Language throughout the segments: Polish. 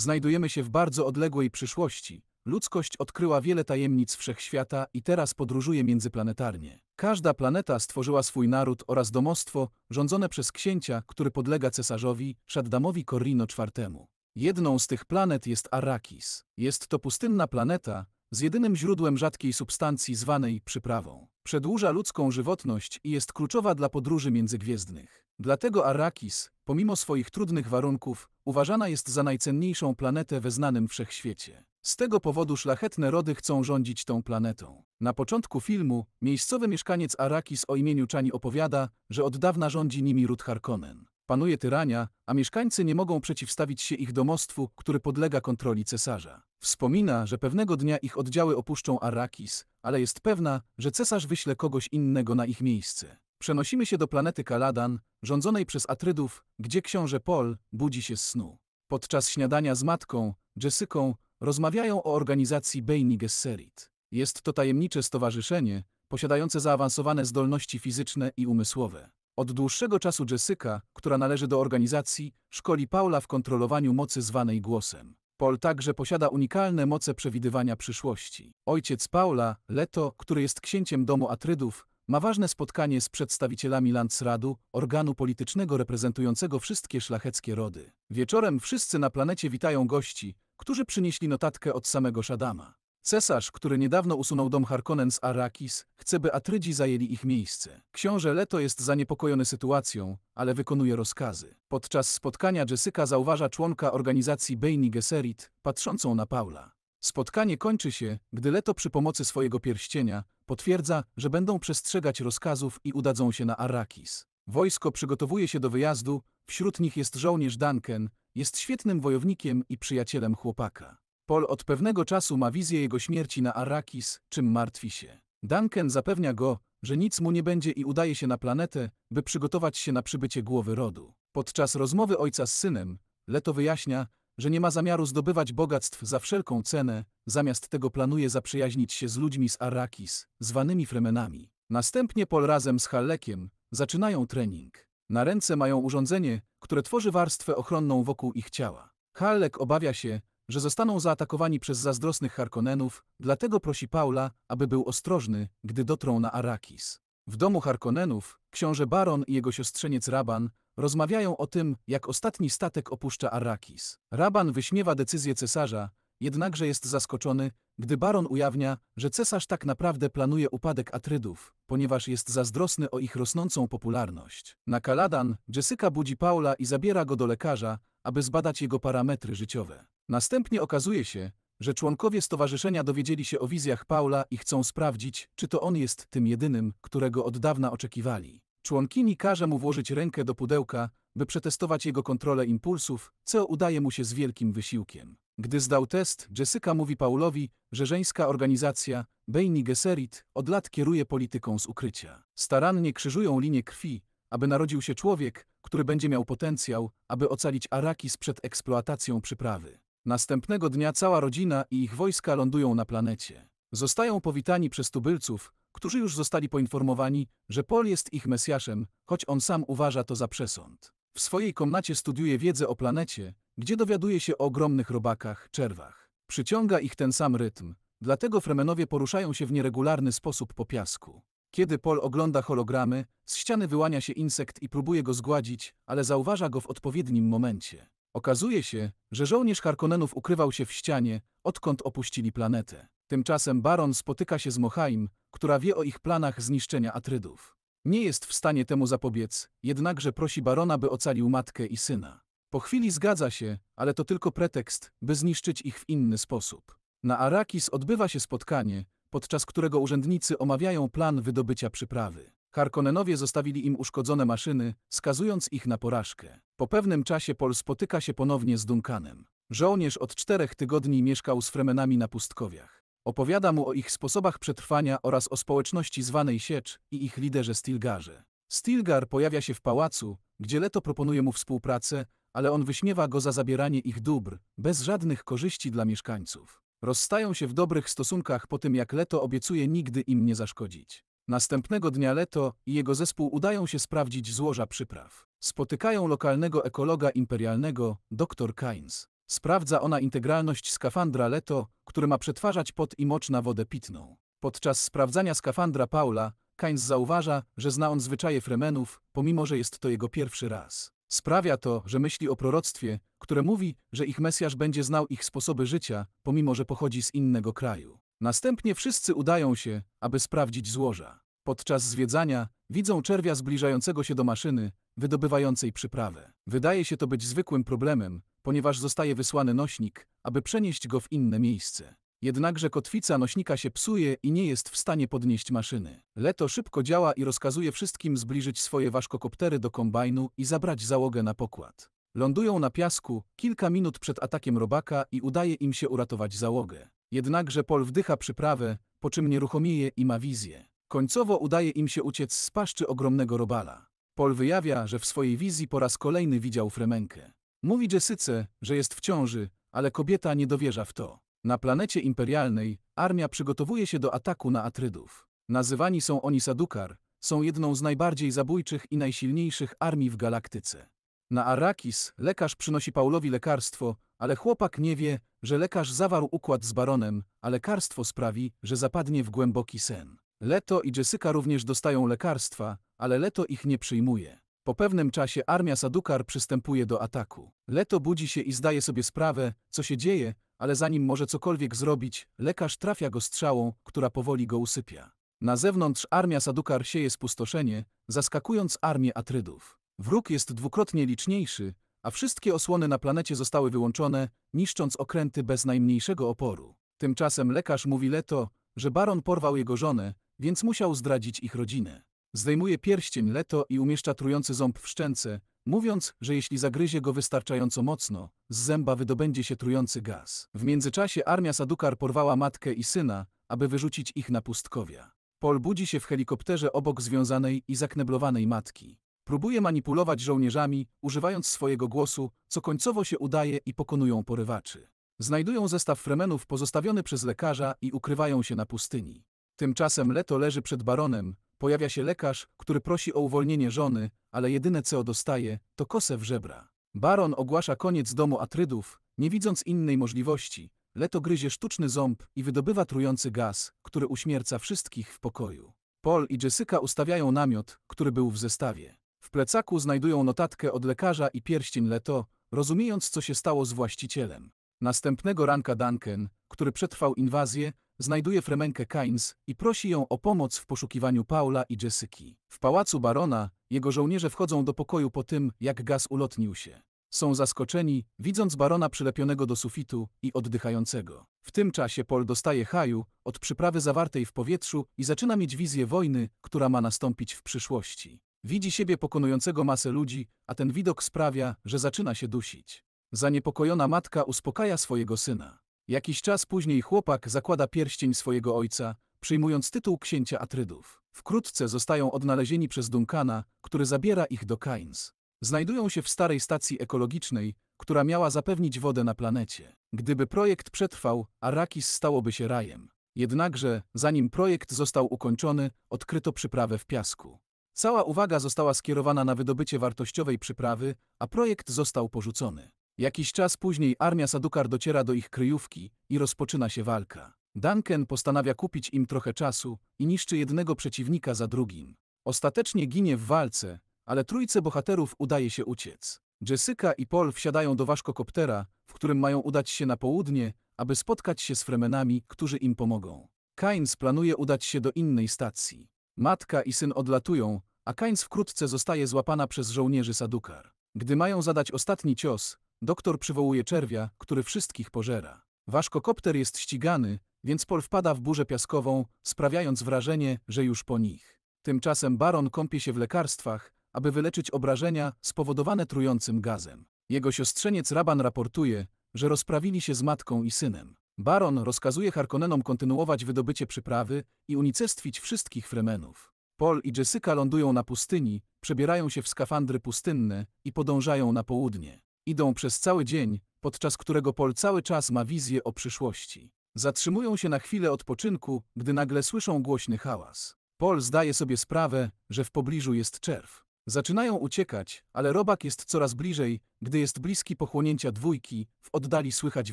Znajdujemy się w bardzo odległej przyszłości. Ludzkość odkryła wiele tajemnic wszechświata i teraz podróżuje międzyplanetarnie. Każda planeta stworzyła swój naród oraz domostwo, rządzone przez księcia, który podlega cesarzowi, Shaddamowi Corrino IV. Jedną z tych planet jest Arrakis. Jest to pustynna planeta z jedynym źródłem rzadkiej substancji zwanej przyprawą. Przedłuża ludzką żywotność i jest kluczowa dla podróży międzygwiezdnych. Dlatego Arrakis, pomimo swoich trudnych warunków, uważana jest za najcenniejszą planetę we znanym wszechświecie. Z tego powodu szlachetne rody chcą rządzić tą planetą. Na początku filmu miejscowy mieszkaniec Arrakis o imieniu Czani opowiada, że od dawna rządzi nimi ród Harkonnen. Panuje tyrania, a mieszkańcy nie mogą przeciwstawić się ich domostwu, który podlega kontroli cesarza. Wspomina, że pewnego dnia ich oddziały opuszczą Arrakis, ale jest pewna, że cesarz wyśle kogoś innego na ich miejsce. Przenosimy się do planety Kaladan, rządzonej przez Atrydów, gdzie książę Paul budzi się z snu. Podczas śniadania z matką, Jessyką, rozmawiają o organizacji Bejni Gesserit. Jest to tajemnicze stowarzyszenie, posiadające zaawansowane zdolności fizyczne i umysłowe. Od dłuższego czasu Jessica, która należy do organizacji, szkoli Paula w kontrolowaniu mocy zwanej głosem. Paul także posiada unikalne moce przewidywania przyszłości. Ojciec Paula, Leto, który jest księciem domu Atrydów, ma ważne spotkanie z przedstawicielami Landsradu, organu politycznego reprezentującego wszystkie szlacheckie rody. Wieczorem wszyscy na planecie witają gości, którzy przynieśli notatkę od samego Szadama. Cesarz, który niedawno usunął dom Harkonnen z Arrakis, chce by Atrydzi zajęli ich miejsce. Książę Leto jest zaniepokojony sytuacją, ale wykonuje rozkazy. Podczas spotkania Jessica zauważa członka organizacji Bejni Gesserit, patrzącą na Paula. Spotkanie kończy się, gdy Leto przy pomocy swojego pierścienia potwierdza, że będą przestrzegać rozkazów i udadzą się na Arrakis. Wojsko przygotowuje się do wyjazdu, wśród nich jest żołnierz Duncan, jest świetnym wojownikiem i przyjacielem chłopaka. Paul od pewnego czasu ma wizję jego śmierci na Arrakis, czym martwi się. Duncan zapewnia go, że nic mu nie będzie i udaje się na planetę, by przygotować się na przybycie głowy rodu. Podczas rozmowy ojca z synem, Leto wyjaśnia, że nie ma zamiaru zdobywać bogactw za wszelką cenę, zamiast tego planuje zaprzyjaźnić się z ludźmi z Arrakis, zwanymi Fremenami. Następnie Paul razem z Hallekiem zaczynają trening. Na ręce mają urządzenie, które tworzy warstwę ochronną wokół ich ciała. Hallek obawia się, że zostaną zaatakowani przez zazdrosnych Harkonnenów, dlatego prosi Paula, aby był ostrożny, gdy dotrą na Arakis. W domu Harkonnenów książę Baron i jego siostrzeniec Raban rozmawiają o tym, jak ostatni statek opuszcza Arrakis. Raban wyśmiewa decyzję cesarza, jednakże jest zaskoczony, gdy Baron ujawnia, że cesarz tak naprawdę planuje upadek Atrydów, ponieważ jest zazdrosny o ich rosnącą popularność. Na Kaladan Jessica budzi Paula i zabiera go do lekarza, aby zbadać jego parametry życiowe. Następnie okazuje się, że członkowie stowarzyszenia dowiedzieli się o wizjach Paula i chcą sprawdzić, czy to on jest tym jedynym, którego od dawna oczekiwali. Członkini każe mu włożyć rękę do pudełka, by przetestować jego kontrolę impulsów, co udaje mu się z wielkim wysiłkiem. Gdy zdał test, Jessica mówi Paulowi, że żeńska organizacja Bejni Gesserit od lat kieruje polityką z ukrycia. Starannie krzyżują linię krwi, aby narodził się człowiek, który będzie miał potencjał, aby ocalić Araki przed eksploatacją przyprawy. Następnego dnia cała rodzina i ich wojska lądują na planecie. Zostają powitani przez tubylców, którzy już zostali poinformowani, że Paul jest ich mesjaszem, choć on sam uważa to za przesąd. W swojej komnacie studiuje wiedzę o planecie, gdzie dowiaduje się o ogromnych robakach, czerwach. Przyciąga ich ten sam rytm, dlatego Fremenowie poruszają się w nieregularny sposób po piasku. Kiedy Paul ogląda hologramy, z ściany wyłania się insekt i próbuje go zgładzić, ale zauważa go w odpowiednim momencie. Okazuje się, że żołnierz Harkonnenów ukrywał się w ścianie, odkąd opuścili planetę. Tymczasem Baron spotyka się z Mohaim, która wie o ich planach zniszczenia Atrydów. Nie jest w stanie temu zapobiec, jednakże prosi Barona, by ocalił matkę i syna. Po chwili zgadza się, ale to tylko pretekst, by zniszczyć ich w inny sposób. Na Arakis odbywa się spotkanie, podczas którego urzędnicy omawiają plan wydobycia przyprawy. Harkonnenowie zostawili im uszkodzone maszyny, skazując ich na porażkę. Po pewnym czasie Pol spotyka się ponownie z Duncanem. Żołnierz od czterech tygodni mieszkał z Fremenami na pustkowiach. Opowiada mu o ich sposobach przetrwania oraz o społeczności zwanej Siecz i ich liderze Stilgarze. Stilgar pojawia się w pałacu, gdzie Leto proponuje mu współpracę, ale on wyśmiewa go za zabieranie ich dóbr, bez żadnych korzyści dla mieszkańców. Rozstają się w dobrych stosunkach po tym, jak Leto obiecuje nigdy im nie zaszkodzić. Następnego dnia Leto i jego zespół udają się sprawdzić złoża przypraw. Spotykają lokalnego ekologa imperialnego, dr Kainz. Sprawdza ona integralność skafandra Leto, który ma przetwarzać pot i mocz na wodę pitną. Podczas sprawdzania skafandra Paula, Kainz zauważa, że zna on zwyczaje fremenów, pomimo że jest to jego pierwszy raz. Sprawia to, że myśli o proroctwie, które mówi, że ich Mesjasz będzie znał ich sposoby życia, pomimo że pochodzi z innego kraju. Następnie wszyscy udają się, aby sprawdzić złoża. Podczas zwiedzania widzą czerwia zbliżającego się do maszyny, wydobywającej przyprawę. Wydaje się to być zwykłym problemem, ponieważ zostaje wysłany nośnik, aby przenieść go w inne miejsce. Jednakże kotwica nośnika się psuje i nie jest w stanie podnieść maszyny. Leto szybko działa i rozkazuje wszystkim zbliżyć swoje ważkokoptery do kombajnu i zabrać załogę na pokład. Lądują na piasku kilka minut przed atakiem robaka i udaje im się uratować załogę. Jednakże Pol wdycha przyprawę, po czym nieruchomieje i ma wizję. Końcowo udaje im się uciec z paszczy ogromnego robala. Pol wyjawia, że w swojej wizji po raz kolejny widział Fremenkę. Mówi Jessice, że jest w ciąży, ale kobieta nie dowierza w to. Na planecie imperialnej armia przygotowuje się do ataku na Atrydów. Nazywani są oni Sadukar, są jedną z najbardziej zabójczych i najsilniejszych armii w galaktyce. Na Arrakis lekarz przynosi Paulowi lekarstwo, ale chłopak nie wie, że lekarz zawarł układ z baronem, a lekarstwo sprawi, że zapadnie w głęboki sen. Leto i Jessica również dostają lekarstwa, ale Leto ich nie przyjmuje. Po pewnym czasie armia Sadukar przystępuje do ataku. Leto budzi się i zdaje sobie sprawę, co się dzieje, ale zanim może cokolwiek zrobić, lekarz trafia go strzałą, która powoli go usypia. Na zewnątrz armia Sadukar sieje spustoszenie, zaskakując armię Atrydów. Wróg jest dwukrotnie liczniejszy, a wszystkie osłony na planecie zostały wyłączone, niszcząc okręty bez najmniejszego oporu. Tymczasem lekarz mówi Leto, że baron porwał jego żonę, więc musiał zdradzić ich rodzinę. Zdejmuje pierścień Leto i umieszcza trujący ząb w szczęce, mówiąc, że jeśli zagryzie go wystarczająco mocno, z zęba wydobędzie się trujący gaz. W międzyczasie armia Sadukar porwała matkę i syna, aby wyrzucić ich na pustkowia. Paul budzi się w helikopterze obok związanej i zakneblowanej matki. Próbuje manipulować żołnierzami, używając swojego głosu, co końcowo się udaje i pokonują porywaczy. Znajdują zestaw fremenów pozostawiony przez lekarza i ukrywają się na pustyni. Tymczasem Leto leży przed baronem, pojawia się lekarz, który prosi o uwolnienie żony, ale jedyne co dostaje, to kosę w żebra. Baron ogłasza koniec domu Atrydów, nie widząc innej możliwości. Leto gryzie sztuczny ząb i wydobywa trujący gaz, który uśmierca wszystkich w pokoju. Paul i Jessica ustawiają namiot, który był w zestawie. W plecaku znajdują notatkę od lekarza i pierścień Leto, rozumiejąc co się stało z właścicielem. Następnego ranka Duncan, który przetrwał inwazję, znajduje Fremenkę Kynes i prosi ją o pomoc w poszukiwaniu Paula i Jessyki. W pałacu barona, jego żołnierze wchodzą do pokoju po tym, jak gaz ulotnił się. Są zaskoczeni, widząc barona przylepionego do sufitu i oddychającego. W tym czasie Paul dostaje haju od przyprawy zawartej w powietrzu i zaczyna mieć wizję wojny, która ma nastąpić w przyszłości. Widzi siebie pokonującego masę ludzi, a ten widok sprawia, że zaczyna się dusić. Zaniepokojona matka uspokaja swojego syna. Jakiś czas później chłopak zakłada pierścień swojego ojca, przyjmując tytuł księcia Atrydów. Wkrótce zostają odnalezieni przez Duncana, który zabiera ich do Kains. Znajdują się w starej stacji ekologicznej, która miała zapewnić wodę na planecie. Gdyby projekt przetrwał, Arrakis stałoby się rajem. Jednakże, zanim projekt został ukończony, odkryto przyprawę w piasku. Cała uwaga została skierowana na wydobycie wartościowej przyprawy, a projekt został porzucony. Jakiś czas później armia Sadukar dociera do ich kryjówki i rozpoczyna się walka. Duncan postanawia kupić im trochę czasu i niszczy jednego przeciwnika za drugim. Ostatecznie ginie w walce, ale trójce bohaterów udaje się uciec. Jessica i Paul wsiadają do ważkokoptera, w którym mają udać się na południe, aby spotkać się z Fremenami, którzy im pomogą. Kain planuje udać się do innej stacji. Matka i syn odlatują, a Kainz wkrótce zostaje złapana przez żołnierzy Sadukar. Gdy mają zadać ostatni cios, doktor przywołuje czerwia, który wszystkich pożera. kokopter jest ścigany, więc Pol wpada w burzę piaskową, sprawiając wrażenie, że już po nich. Tymczasem baron kąpie się w lekarstwach, aby wyleczyć obrażenia spowodowane trującym gazem. Jego siostrzeniec Raban raportuje, że rozprawili się z matką i synem. Baron rozkazuje Harkonnenom kontynuować wydobycie przyprawy i unicestwić wszystkich Fremenów. Paul i Jessica lądują na pustyni, przebierają się w skafandry pustynne i podążają na południe. Idą przez cały dzień, podczas którego Paul cały czas ma wizję o przyszłości. Zatrzymują się na chwilę odpoczynku, gdy nagle słyszą głośny hałas. Paul zdaje sobie sprawę, że w pobliżu jest czerw. Zaczynają uciekać, ale robak jest coraz bliżej, gdy jest bliski pochłonięcia dwójki, w oddali słychać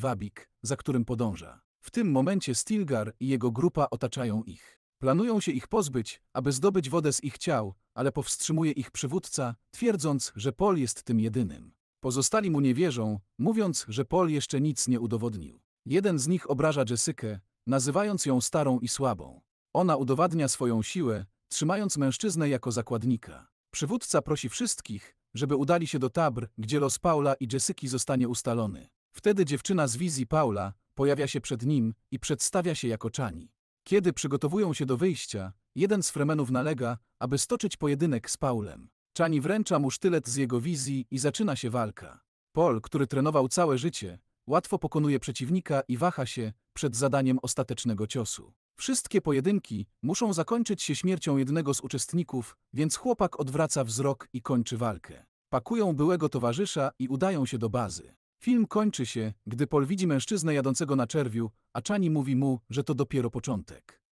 wabik, za którym podąża. W tym momencie Stilgar i jego grupa otaczają ich. Planują się ich pozbyć, aby zdobyć wodę z ich ciał, ale powstrzymuje ich przywódca, twierdząc, że Pol jest tym jedynym. Pozostali mu nie wierzą, mówiąc, że Pol jeszcze nic nie udowodnił. Jeden z nich obraża Jessykę, nazywając ją starą i słabą. Ona udowadnia swoją siłę, trzymając mężczyznę jako zakładnika. Przywódca prosi wszystkich, żeby udali się do Tabr, gdzie los Paula i Jessyki zostanie ustalony. Wtedy dziewczyna z wizji Paula pojawia się przed nim i przedstawia się jako Czani. Kiedy przygotowują się do wyjścia, jeden z fremenów nalega, aby stoczyć pojedynek z Paulem. Czani wręcza mu sztylet z jego wizji i zaczyna się walka. Paul, który trenował całe życie, łatwo pokonuje przeciwnika i waha się, przed zadaniem ostatecznego ciosu. Wszystkie pojedynki muszą zakończyć się śmiercią jednego z uczestników, więc chłopak odwraca wzrok i kończy walkę. Pakują byłego towarzysza i udają się do bazy. Film kończy się, gdy Paul widzi mężczyznę jadącego na czerwiu, a Chani mówi mu, że to dopiero początek.